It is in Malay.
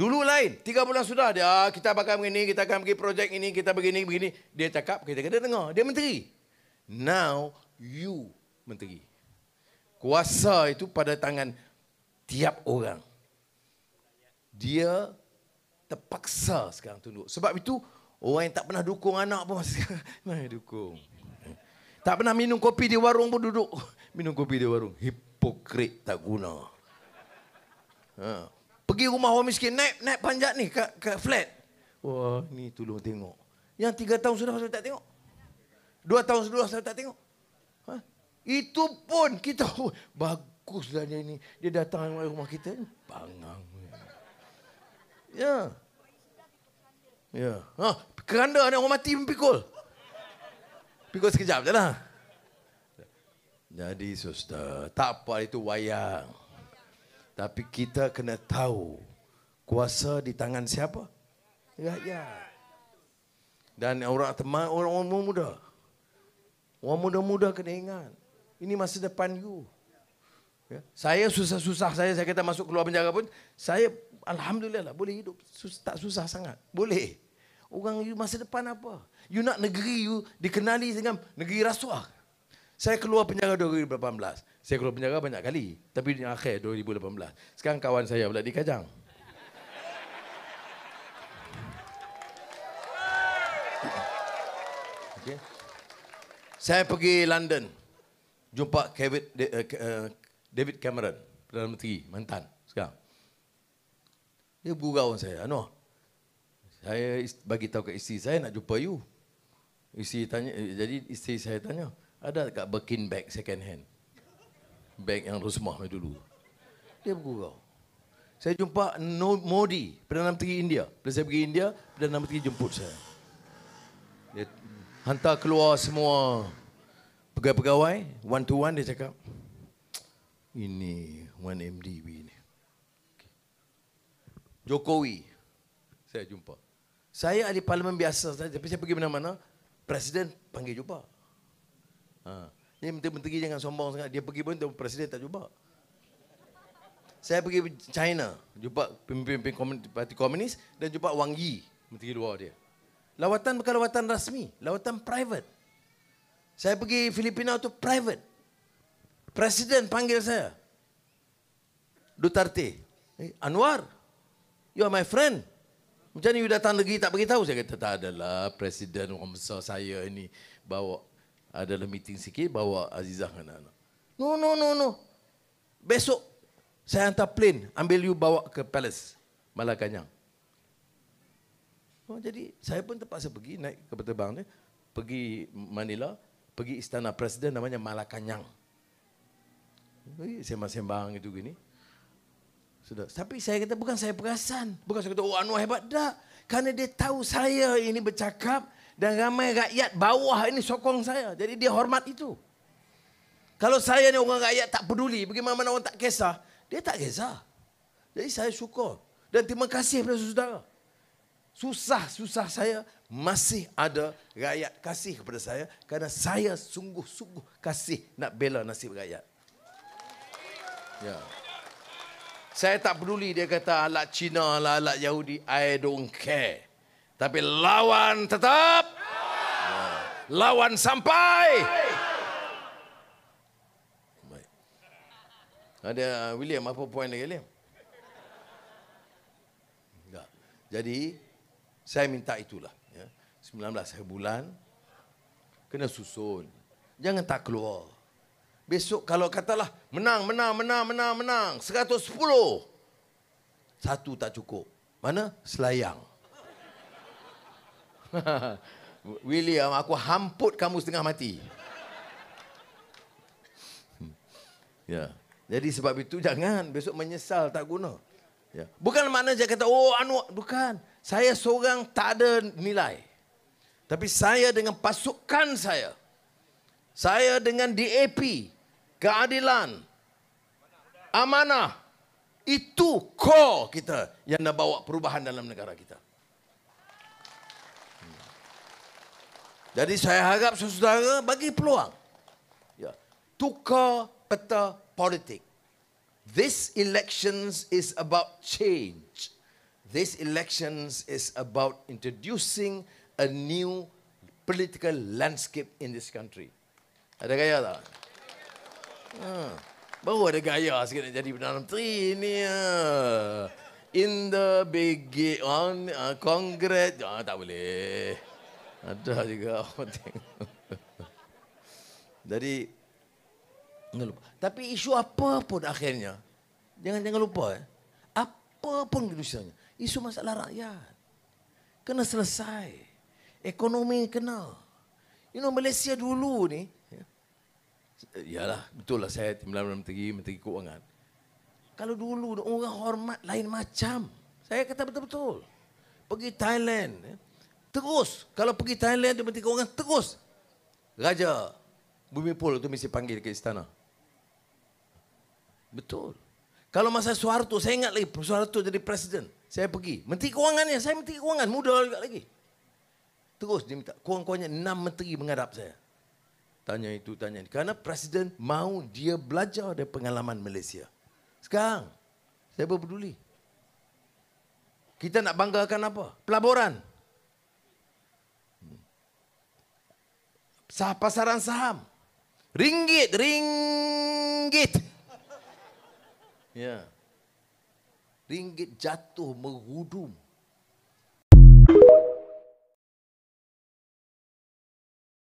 Dulu lain. Tiga bulan sudah dia, ah, kita akan begini, kita akan pergi projek ini, kita begini, begini. Dia cakap, kita kena dengar. Dia menteri. Now, you menteri. Kuasa itu pada tangan tiap orang. Dia terpaksa sekarang tunduk. Sebab itu, orang yang tak pernah dukung anak pun masih nah, dukung. Tak pernah minum kopi di warung pun duduk. Minum kopi di warung. Hipokrit tak guna. Ha. Pergi rumah orang miskin, naik, naik panjat ni kat, kat flat. Wah, ni tolong tengok. Yang tiga tahun sudah saya tak tengok. Dua tahun sudah saya tak tengok. Ha? Itu pun kita, baguslah dia ni. Dia datang ke rumah kita, pangang. bangang. Ya. ya. Ha? Keranda ni orang mati pikul. Pikul sekejap je lah. Jadi, suster, tak apa itu wayang. Tapi kita kena tahu kuasa di tangan siapa? Ya. Dan orang teman orang muda. Orang muda-muda kena ingat. Ini masa depan you. Ya. Saya susah-susah saya saya kata masuk keluar penjara pun saya alhamdulillah lah boleh hidup Sus, tak susah sangat. Boleh. Orang you masa depan apa? You nak negeri you dikenali dengan negeri rasuah. Saya keluar penjara 2018. Saya keluar penjara banyak kali. Tapi di akhir 2018. Sekarang kawan saya pula di Kajang. Okay. Saya pergi London. Jumpa Kevin, eh, eh, David Cameron. Perdana Menteri, mantan sekarang. Dia gurau saya. Anu, saya bagi tahu ke isteri saya nak jumpa you. Isteri tanya, eh, jadi isteri saya tanya, ada tak Birkin bag second hand? bank yang Rosmah dulu. Dia bergurau. Saya jumpa Modi, Perdana Menteri India. Bila saya pergi India, Perdana Menteri jemput saya. Dia hantar keluar semua pegawai-pegawai, one to one dia cakap. Ini 1MDB ini. Jokowi, saya jumpa. Saya ahli parlimen biasa tapi saya pergi mana-mana, Presiden panggil jumpa. Haa. Ini menteri-menteri jangan sombong sangat. Dia pergi pun tu presiden tak jumpa. Saya pergi China, jumpa pemimpin-pemimpin komunis, parti komunis dan jumpa Wang Yi, menteri luar dia. Lawatan bukan lawatan rasmi, lawatan private. Saya pergi Filipina tu private. Presiden panggil saya. Duterte. Eh, Anwar, you are my friend. Macam ni you datang negeri tak beritahu. Saya kata, tak adalah presiden orang besar saya ini bawa ada dalam meeting sikit bawa Azizah dengan anak. No no no no. Besok saya hantar plane ambil you bawa ke palace Malakanyang. Oh, jadi saya pun terpaksa pergi naik ke penerbang ni, pergi Manila, pergi istana presiden namanya Malakanyang. Oi, sembang-sembang itu gini. Sudah. Tapi saya kata bukan saya perasan, bukan saya kata oh Anwar hebat dah. Karena dia tahu saya ini bercakap dan ramai rakyat bawah ini sokong saya. Jadi dia hormat itu. Kalau saya ni orang rakyat tak peduli, bagaimana orang tak kisah, dia tak kisah. Jadi saya syukur. Dan terima kasih kepada saudara. Susah-susah saya masih ada rakyat kasih kepada saya kerana saya sungguh-sungguh kasih nak bela nasib rakyat. Ya. Saya tak peduli dia kata alat Cina lah, alat Yahudi. I don't care. Tapi lawan tetap. Lawan sampai. Ada uh, William, apa poin lagi William? Enggak. Jadi, saya minta itulah. Ya. 19 bulan, kena susun. Jangan tak keluar. Besok kalau katalah menang, menang, menang, menang, menang. 110. Satu tak cukup. Mana? Selayang. William, aku hamput kamu setengah mati. Hmm. Ya. Jadi sebab itu jangan besok menyesal tak guna. Ya. Bukan mana dia kata oh anu bukan. Saya seorang tak ada nilai. Tapi saya dengan pasukan saya. Saya dengan DAP keadilan amanah itu core kita yang nak bawa perubahan dalam negara kita. Jadi saya harap saudara bagi peluang. Ya. Tukar peta politik. This elections is about change. This elections is about introducing a new political landscape in this country. Ada gaya tak? Ha. Baru ada gaya sikit nak jadi Perdana Menteri ni. Ha. In the big on uh, congrats. Ha, ah, tak boleh. Ada juga orang tengok. Jadi, lupa. tapi isu apa pun akhirnya, jangan jangan lupa, eh. apa pun kedusianya, isu masalah rakyat, kena selesai. Ekonomi kena. You know, Malaysia dulu ni, ya, Yalah, betul lah saya timbalan menteri, menteri keuangan. Kalau dulu orang hormat lain macam. Saya kata betul-betul. Pergi Thailand, eh. Terus. Kalau pergi Thailand, dia bertiga orang. Terus. Raja Bumi Pol itu mesti panggil ke istana. Betul. Kalau masa Soeharto, saya ingat lagi Soeharto jadi presiden. Saya pergi. Menteri kewangannya, saya menteri kewangan. Muda juga lagi. Terus dia minta. Kewang-kewangnya enam menteri menghadap saya. Tanya itu, tanya ini. Kerana presiden mau dia belajar dari pengalaman Malaysia. Sekarang, saya berpeduli. Kita nak banggakan apa? Pelaburan. Pelaburan. sah pasaran saham. Ringgit, ringgit. Ya. Ringgit jatuh menghudum.